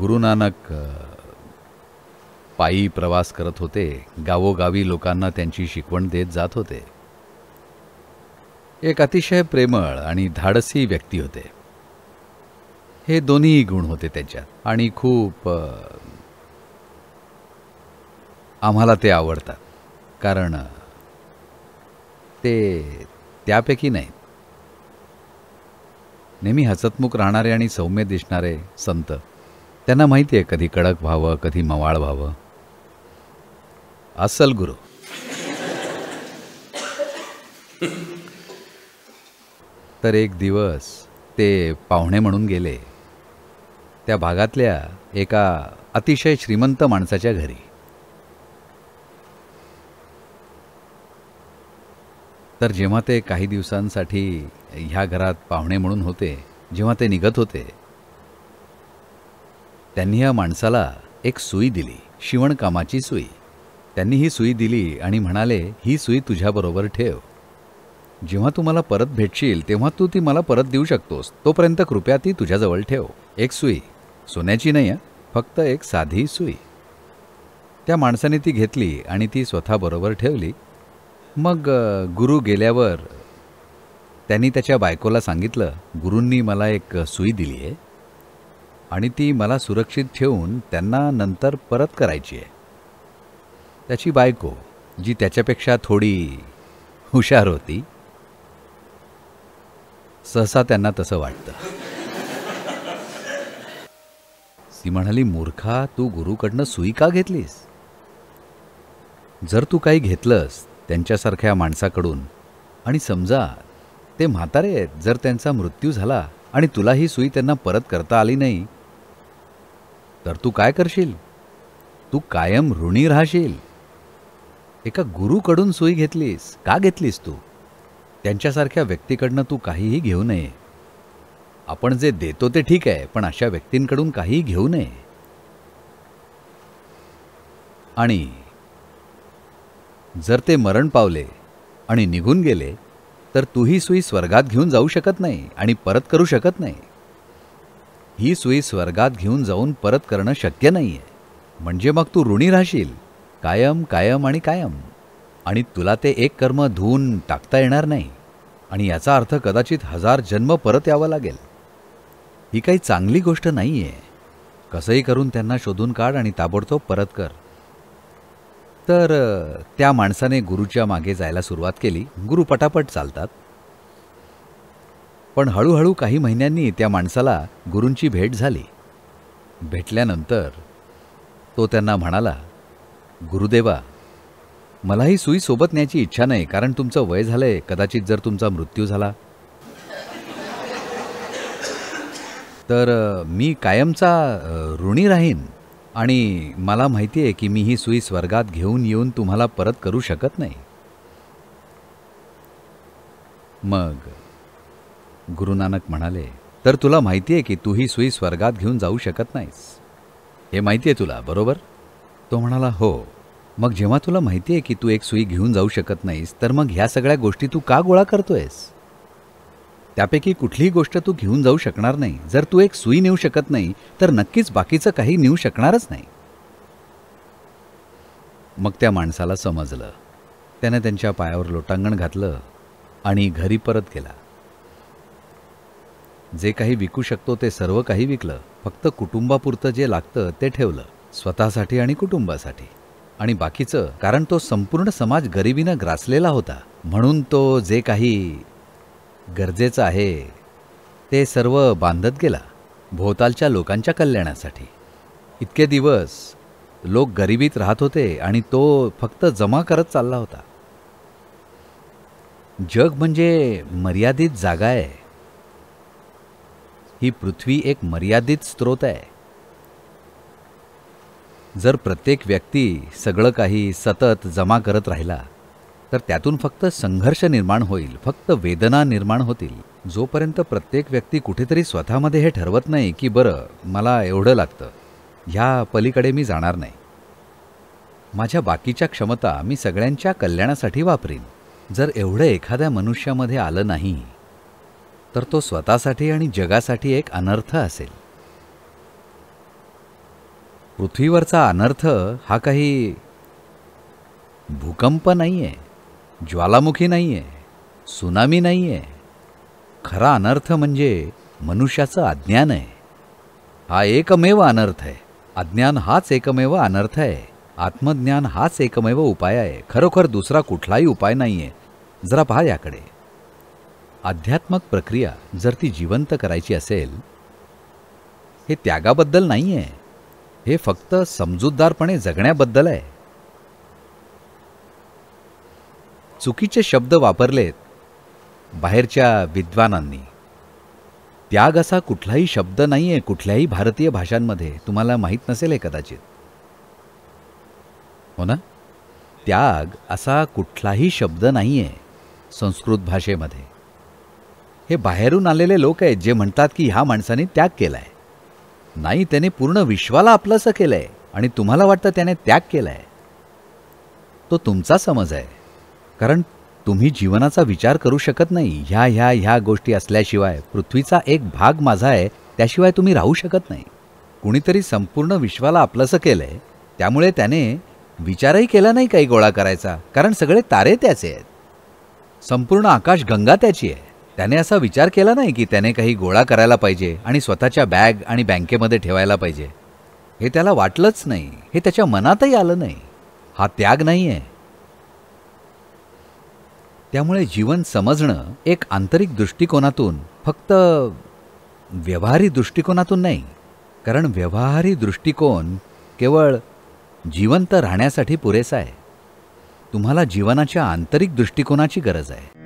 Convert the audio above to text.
गुरु नानक पायी प्रवास करत होते गावोगावी लोकांना त्यांची शिकवण देत जात होते एक अतिशय प्रेमळ आणि धाडसी व्यक्ती होते हे दोन्ही गुण होते त्यांच्यात आणि खूप आम्हाला ते आवडतात कारण ते त्यापैकी नाहीत नेहमी हसतमुख राहणारे आणि सौम्य दिसणारे संत त्यांना माहिती आहे कधी कडक व्हावं कधी मवाळ व्हावं असल गुरु तर एक दिवस ते पाहुणे म्हणून गेले त्या भागातल्या एका अतिशय श्रीमंत माणसाच्या घरी तर जेव्हा ते काही दिवसांसाठी ह्या घरात पाहुणे म्हणून होते जेव्हा ते निघत होते त्यांनी या माणसाला एक सुई दिली शिवणकामाची सुई त्यांनी ही सुई दिली आणि म्हणाले ही सुई तुझ्याबरोबर ठेव जेव्हा तू मला परत भेटशील तेव्हा तू ती मला परत देऊ शकतोस तोपर्यंत कृपया ती तुझ्याजवळ ठेव एक सुई सोन्याची नाही फक्त एक साधी सुई त्या माणसाने ती घेतली आणि ती स्वतःबरोबर ठेवली मग गुरु गेल्यावर त्यांनी त्याच्या बायकोला सांगितलं गुरूंनी मला एक सुई दिली आहे आणि ती मला सुरक्षित ठेवून त्यांना नंतर परत करायची आहे त्याची बायको जी त्याच्यापेक्षा थोडी हुशार होती सहसा त्यांना तसं वाटतं ती म्हणाली मूर्खा तू गुरुकडनं सुई का घेतलीस जर तू काही घेतलंस त्यांच्यासारख्या माणसाकडून आणि समजा ते म्हातारे आहेत जर त्यांचा मृत्यू झाला आणि तुला ही सुई त्यांना परत करता आली नाही तर तू काय करशील तू कायम ऋणी राहशील एका गुरुकडून सुई घेतलीस का घेतलीस तू त्यांच्यासारख्या व्यक्तीकडनं तू काहीही घेऊ नये आपण जे देतो ते ठीक आहे पण अशा व्यक्तींकडून काहीही घेऊ नये आणि जर ते मरण पावले आणि निघून गेले तर तू ही सुई स्वर्गात घेऊन जाऊ शकत नाही आणि परत करू शकत नाही ही सुई स्वर्गात घेऊन जाऊन परत करणं शक्य नाही आहे म्हणजे मग तू ऋणी राहशील कायम कायम आणि कायम आणि तुला ते एक कर्म धुवून टाकता येणार नाही आणि याचा अर्थ कदाचित हजार जन्म परत यावा लागेल ही काही चांगली गोष्ट नाही आहे कसंही करून त्यांना शोधून काढ आणि ताबडतोब परत कर तर त्या माणसाने गुरुच्या मागे जायला सुरुवात केली गुरु पटापट चालतात पण हळूहळू काही महिन्यांनी त्या माणसाला गुरूंची भेट झाली भेटल्यानंतर तो त्यांना म्हणाला गुरुदेवा मलाही सुई सोबत न्यायची इच्छा नाही कारण तुमचं वय झालंय कदाचित जर तुमचा मृत्यू झाला तर मी कायमचा ऋणी राहीन आणि मला माहिती आहे की मी ही सुई स्वर्गात घेऊन येऊन तुम्हाला परत करू शकत नाही मग गुरु नानक म्हणाले तर तुला माहिती आहे की तू ही सुई स्वर्गात घेऊन जाऊ शकत नाहीस हे माहिती आहे तुला बरोबर तो म्हणाला हो मग जेव्हा तुला माहिती आहे की तू एक सुई घेऊन जाऊ शकत नाहीस तर मग ह्या सगळ्या गोष्टी तू का गोळा करतोयस त्यापैकी कुठलीही गोष्ट तू घेऊन जाऊ शकणार नाही जर तू एक सुई नेऊ शकत नाही तर नक्कीच बाकीचं काही नेऊ शकणारच नाही मग त्या माणसाला समजलं त्याने त्यांच्या पायावर लोटांगण घातलं आणि घरी परत गेला जे काही विकू शकतो ते सर्व काही विकलं फक्त कुटुंबापुरतं जे लागतं ते ठेवलं स्वतःसाठी आणि कुटुंबासाठी आणि बाकीचं कारण तो संपूर्ण समाज गरिबीनं ग्रासलेला होता म्हणून तो जे काही गरजेचं आहे ते सर्व बांधत गेला भोवतालच्या लोकांच्या कल्याणासाठी इतके दिवस लोक गरिबीत राहत होते आणि तो फक्त जमा करत चालला होता जग म्हणजे मर्यादित जागा आहे ही पृथ्वी एक मर्यादित स्रोत आहे जर प्रत्येक व्यक्ती सगळं काही सतत जमा करत राहिला तर त्यातून फक्त संघर्ष निर्माण होईल फक्त वेदना निर्माण होतील जोपर्यंत प्रत्येक व्यक्ती कुठेतरी स्वतःमध्ये हे ठरवत नाही की बरं मला एवढं लागतं ह्या पलीकडे मी जाणार नाही माझ्या बाकीच्या क्षमता मी सगळ्यांच्या कल्याणासाठी वापरीन जर एवढं एखाद्या मनुष्यामध्ये आलं नाही तर तो स्वतःसाठी आणि जगासाठी एक अनर्थ असेल पृथ्वीवरचा अनर्थ हा काही भूकंप नाही आहे ज्वालामुखी नाही आहे सुनामी नाही आहे खरा अनर्थ म्हणजे मनुष्याचं अज्ञान आहे हा एकमेव अनर्थ आहे अज्ञान हाच एकमेव अनर्थ आहे आत्मज्ञान हाच एकमेव उपाय आहे खरोखर दुसरा कुठलाही उपाय नाही आहे जरा पहा याकडे आध्यात्मक प्रक्रिया जर ती जिवंत करायची असेल हे त्यागाबद्दल नाही आहे हे फक्त समजूतदारपणे जगण्याबद्दल आहे चुकीचे शब्द वापरलेत बाहेरच्या विद्वानांनी त्याग असा कुठलाही शब्द नाही आहे कुठल्याही भारतीय भाषांमध्ये तुम्हाला माहीत नसेल आहे कदाचित हो ना त्याग असा कुठलाही शब्द नाही आहे संस्कृत भाषेमध्ये हे बाहेरून आलेले लोक आहेत जे म्हणतात की ह्या माणसाने त्याग केलाय नाही त्याने पूर्ण विश्वाला आपलंसं केलंय आणि तुम्हाला वाटतं त्याने त्याग केलाय तो तुमचा समज आहे कारण तुम्ही जीवनाचा विचार करू शकत नाही ह्या ह्या ह्या गोष्टी असल्याशिवाय पृथ्वीचा एक भाग माझा आहे त्याशिवाय तुम्ही राहू शकत नाही कुणीतरी संपूर्ण विश्वाला आपलंसं केलंय त्यामुळे त्याने विचारही केला नाही काही गोळा करायचा कारण सगळे तारे त्याचे आहेत संपूर्ण आकाश गंगा त्याची आहे त्याने असा विचार केला नाही की त्याने काही गोळा करायला पाहिजे आणि स्वतःच्या बॅग आणि बँकेमध्ये ठेवायला पाहिजे हे त्याला वाटलंच नाही हे त्याच्या मनातही आलं नाही हा त्याग नाही आहे त्यामुळे जीवन समजणं एक आंतरिक दृष्टिकोनातून फक्त व्यवहारी दृष्टिकोनातून नाही कारण व्यवहारी दृष्टिकोन केवळ जिवंत राहण्यासाठी पुरेसा आहे तुम्हाला जीवनाच्या आंतरिक दृष्टिकोनाची गरज आहे